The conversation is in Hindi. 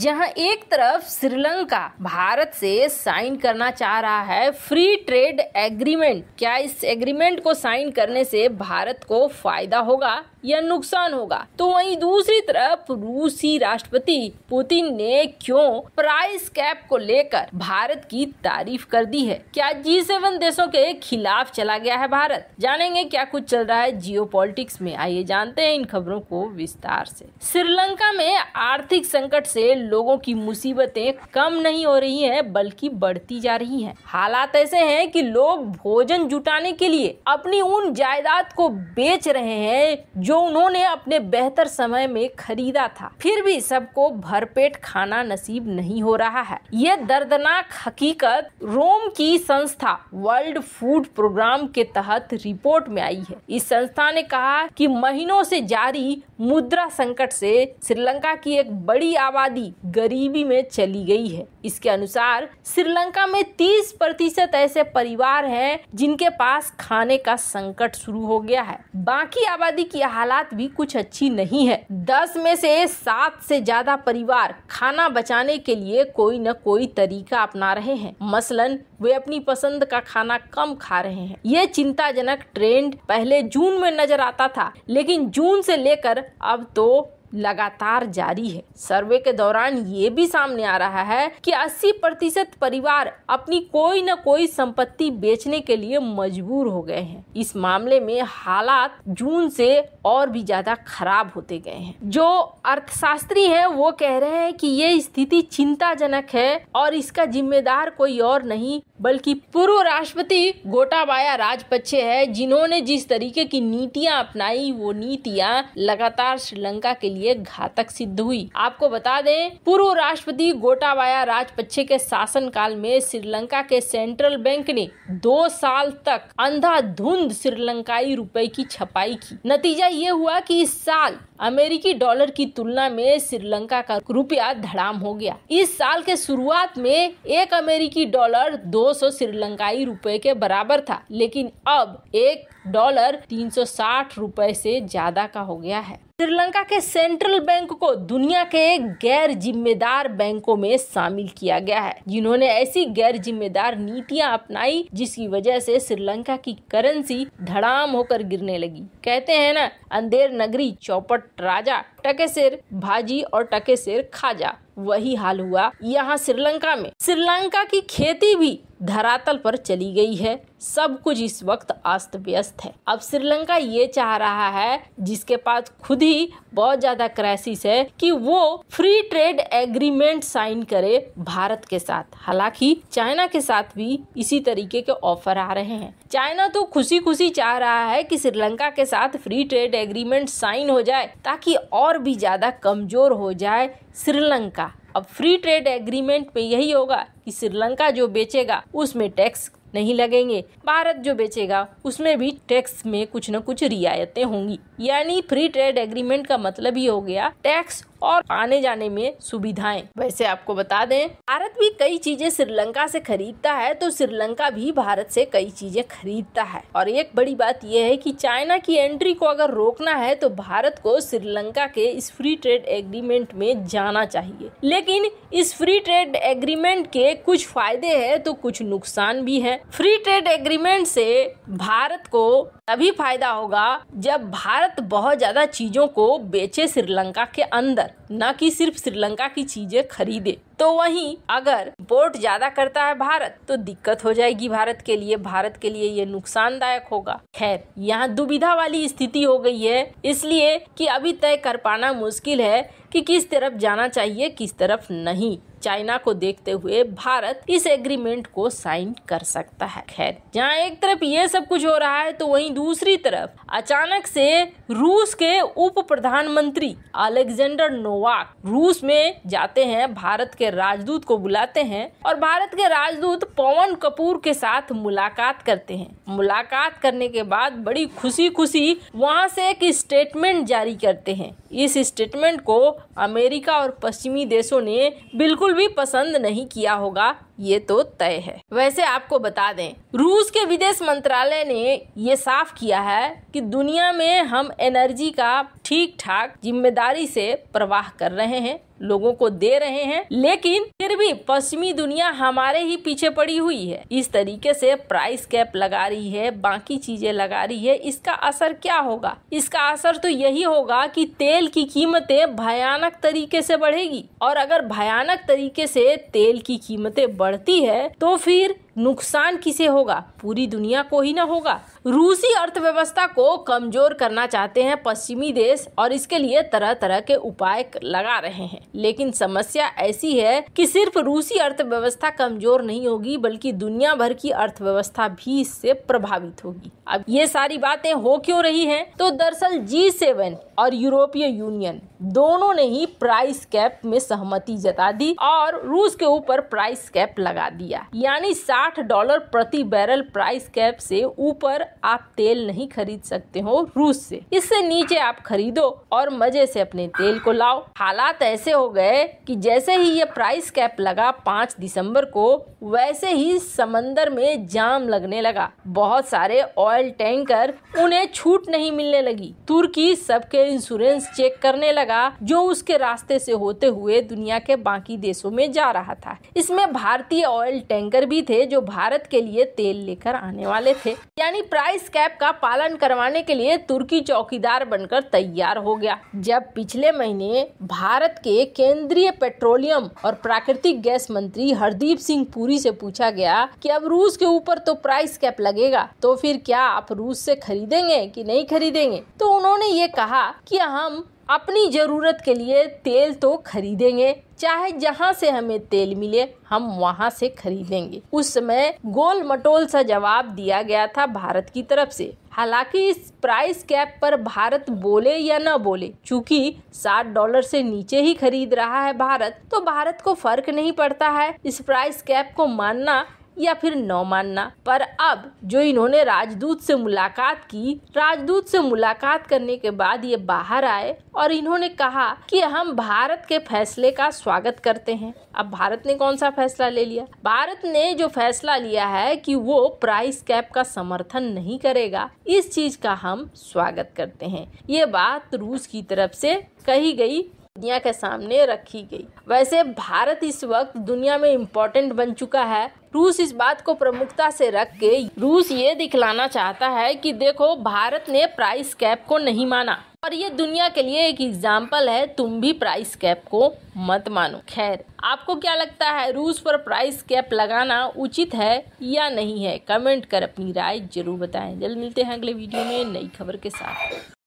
जहां एक तरफ श्रीलंका भारत से साइन करना चाह रहा है फ्री ट्रेड एग्रीमेंट क्या इस एग्रीमेंट को साइन करने से भारत को फायदा होगा या नुकसान होगा तो वहीं दूसरी तरफ रूसी राष्ट्रपति पुतिन ने क्यों प्राइस कैप को लेकर भारत की तारीफ कर दी है क्या जी सेवन देशों के खिलाफ चला गया है भारत जानेंगे क्या कुछ चल रहा है जियो में आइए जानते हैं इन खबरों को विस्तार से श्रीलंका में आर्थिक संकट से लोगों की मुसीबतें कम नहीं हो रही हैं बल्कि बढ़ती जा रही हैं हालात ऐसे हैं कि लोग भोजन जुटाने के लिए अपनी उन जायदाद को बेच रहे हैं जो उन्होंने अपने बेहतर समय में खरीदा था फिर भी सबको भरपेट खाना नसीब नहीं हो रहा है यह दर्दनाक हकीकत रोम की संस्था वर्ल्ड फूड प्रोग्राम के तहत रिपोर्ट में आई है इस संस्था ने कहा कि महीनों से जारी मुद्रा संकट से श्रीलंका की एक बड़ी आबादी गरीबी में चली गई है इसके अनुसार श्रीलंका में 30 प्रतिशत ऐसे परिवार हैं जिनके पास खाने का संकट शुरू हो गया है बाकी आबादी की हालात भी कुछ अच्छी नहीं है दस में से सात से ज्यादा परिवार खाना बचाने के लिए कोई न कोई तरीका अपना रहे हैं मसलन वे अपनी पसंद का खाना कम खा रहे हैं ये चिंताजनक ट्रेंड पहले जून में नजर आता था लेकिन जून से लेकर अब तो लगातार जारी है सर्वे के दौरान ये भी सामने आ रहा है कि 80 प्रतिशत परिवार अपनी कोई न कोई संपत्ति बेचने के लिए मजबूर हो गए हैं इस मामले में हालात जून से और भी ज्यादा खराब होते गए हैं जो अर्थशास्त्री हैं वो कह रहे हैं कि ये स्थिति चिंताजनक है और इसका जिम्मेदार कोई और नहीं बल्कि पूर्व राष्ट्रपति गोटाबाया राजपक्षे है जिन्होंने जिस तरीके की नीतियां अपनाई वो नीतियां लगातार श्रीलंका के लिए लिए घातक सिद्ध हुई आपको बता दें पूर्व राष्ट्रपति गोटाबाया राजपक्षे के शासन काल में श्रीलंका के सेंट्रल बैंक ने दो साल तक अंधाधुंध श्रीलंकाई रुपए की छपाई की नतीजा ये हुआ कि इस साल अमेरिकी डॉलर की तुलना में श्रीलंका का रुपया धड़ाम हो गया इस साल के शुरुआत में एक अमेरिकी डॉलर 200 श्रीलंकाई रुपए के बराबर था लेकिन अब एक डॉलर 360 रुपए से ज्यादा का हो गया है श्रीलंका के सेंट्रल बैंक को दुनिया के गैर जिम्मेदार बैंकों में शामिल किया गया है जिन्होंने ऐसी गैर जिम्मेदार नीतियां अपनाई जिसकी वजह से श्रीलंका की करेंसी धड़ाम होकर गिरने लगी कहते हैं ना अंधेर नगरी चौपट राजा टके सिर भाजी और टके सिर खाजा वही हाल हुआ यहाँ श्रीलंका में श्रीलंका की खेती भी धरातल पर चली गई है सब कुछ इस वक्त अस्त व्यस्त है अब श्रीलंका ये चाह रहा है जिसके पास खुद ही बहुत ज्यादा क्राइसिस है कि वो फ्री ट्रेड एग्रीमेंट साइन करे भारत के साथ हालांकि चाइना के साथ भी इसी तरीके के ऑफर आ रहे हैं चाइना तो खुशी खुशी चाह रहा है कि श्रीलंका के साथ फ्री ट्रेड एग्रीमेंट साइन हो जाए ताकि और भी ज्यादा कमजोर हो जाए श्रीलंका अब फ्री ट्रेड एग्रीमेंट में यही होगा कि श्रीलंका जो बेचेगा उसमें टैक्स नहीं लगेंगे भारत जो बेचेगा उसमें भी टैक्स में कुछ न कुछ रियायतें होंगी यानी फ्री ट्रेड एग्रीमेंट का मतलब ही हो गया टैक्स और आने जाने में सुविधाएं वैसे आपको बता दें भारत भी कई चीजें श्रीलंका से खरीदता है तो श्रीलंका भी भारत से कई चीजें खरीदता है और एक बड़ी बात यह है कि चाइना की एंट्री को अगर रोकना है तो भारत को श्रीलंका के इस फ्री ट्रेड एग्रीमेंट में जाना चाहिए लेकिन इस फ्री ट्रेड एग्रीमेंट के कुछ फायदे है तो कुछ नुकसान भी है फ्री ट्रेड एग्रीमेंट से भारत को तभी फायदा होगा जब भारत भारत बहुत ज़्यादा चीज़ों को बेचे श्रीलंका के अंदर न कि सिर्फ श्रीलंका की चीज़ें खरीदे तो वहीं अगर बोट ज्यादा करता है भारत तो दिक्कत हो जाएगी भारत के लिए भारत के लिए ये नुकसानदायक होगा खैर यहाँ दुविधा वाली स्थिति हो गई है इसलिए कि अभी तय कर पाना मुश्किल है कि किस तरफ जाना चाहिए किस तरफ नहीं चाइना को देखते हुए भारत इस एग्रीमेंट को साइन कर सकता है खैर जहाँ एक तरफ ये सब कुछ हो रहा है तो वहीं दूसरी तरफ अचानक से रूस के उप प्रधानमंत्री अलेक्जेंडर नोवाक रूस में जाते हैं भारत के राजदूत को बुलाते हैं और भारत के राजदूत पवन कपूर के साथ मुलाकात करते हैं मुलाकात करने के बाद बड़ी खुशी खुशी वहाँ से एक स्टेटमेंट जारी करते हैं इस स्टेटमेंट को अमेरिका और पश्चिमी देशों ने बिल्कुल बिल्कुल भी पसंद नहीं किया होगा ये तो तय है वैसे आपको बता दें रूस के विदेश मंत्रालय ने ये साफ किया है कि दुनिया में हम एनर्जी का ठीक ठाक जिम्मेदारी से प्रवाह कर रहे हैं लोगों को दे रहे हैं लेकिन फिर भी पश्चिमी दुनिया हमारे ही पीछे पड़ी हुई है इस तरीके से प्राइस कैप लगा रही है बाकी चीजें लगा रही है इसका असर क्या होगा इसका असर तो यही होगा कि तेल की कीमतें भयानक तरीके से बढ़ेगी और अगर भयानक तरीके से तेल की कीमतें बढ़ती है तो फिर नुकसान किसे होगा पूरी दुनिया को ही ना होगा रूसी अर्थव्यवस्था को कमजोर करना चाहते हैं पश्चिमी देश और इसके लिए तरह तरह के उपाय लगा रहे हैं लेकिन समस्या ऐसी है कि सिर्फ रूसी अर्थव्यवस्था कमजोर नहीं होगी बल्कि दुनिया भर की अर्थव्यवस्था भी इससे प्रभावित होगी अब ये सारी बातें हो क्यों रही है तो दरअसल जी सेवन और यूरोपीय यूनियन दोनों ने ही प्राइस कैप में सहमति जता दी और रूस के ऊपर प्राइस कैप लगा दिया यानी साठ डॉलर प्रति बैरल प्राइस कैप से ऊपर आप तेल नहीं खरीद सकते हो रूस से इससे नीचे आप खरीदो और मजे से अपने तेल को लाओ हालात ऐसे हो गए कि जैसे ही ये प्राइस कैप लगा पाँच दिसंबर को वैसे ही समंदर में जाम लगने लगा बहुत सारे ऑयल टैंकर उन्हें छूट नहीं मिलने लगी तुर्की सबके इंश्योरेंस चेक करने लगा जो उसके रास्ते से होते हुए दुनिया के बाकी देशों में जा रहा था इसमें भारतीय ऑयल टैंकर भी थे जो भारत के लिए तेल लेकर आने वाले थे यानी प्राइस कैप का पालन करवाने के लिए तुर्की चौकीदार बनकर तैयार हो गया जब पिछले महीने भारत के केंद्रीय पेट्रोलियम और प्राकृतिक गैस मंत्री हरदीप सिंह पुरी से पूछा गया कि अब रूस के ऊपर तो प्राइस कैप लगेगा तो फिर क्या आप रूस से खरीदेंगे कि नहीं खरीदेंगे तो उन्होंने ये कहा कि हम अपनी ज़रूरत के लिए तेल तो खरीदेंगे चाहे जहाँ से हमें तेल मिले हम वहाँ से खरीदेंगे उस समय गोल मटोल सा जवाब दिया गया था भारत की तरफ से हालांकि इस प्राइस कैप पर भारत बोले या न बोले चूंकि 60 डॉलर से नीचे ही खरीद रहा है भारत तो भारत को फर्क नहीं पड़ता है इस प्राइस कैप को मानना या फिर न मानना पर अब जो इन्होंने राजदूत से मुलाकात की राजदूत से मुलाकात करने के बाद ये बाहर आए और इन्होंने कहा कि हम भारत के फैसले का स्वागत करते हैं अब भारत ने कौन सा फैसला ले लिया भारत ने जो फैसला लिया है कि वो प्राइस कैप का समर्थन नहीं करेगा इस चीज का हम स्वागत करते हैं ये बात रूस की तरफ से कही गई दुनिया के सामने रखी गई वैसे भारत इस वक्त दुनिया में इम्पोर्टेंट बन चुका है रूस इस बात को प्रमुखता से रख के रूस ये दिखलाना चाहता है कि देखो भारत ने प्राइस कैप को नहीं माना और ये दुनिया के लिए एक एग्जाम्पल है तुम भी प्राइस कैप को मत मानो खैर आपको क्या लगता है रूस पर प्राइस कैप लगाना उचित है या नहीं है कमेंट कर अपनी राय जरूर बताएं जल्द मिलते हैं अगले वीडियो में नई खबर के साथ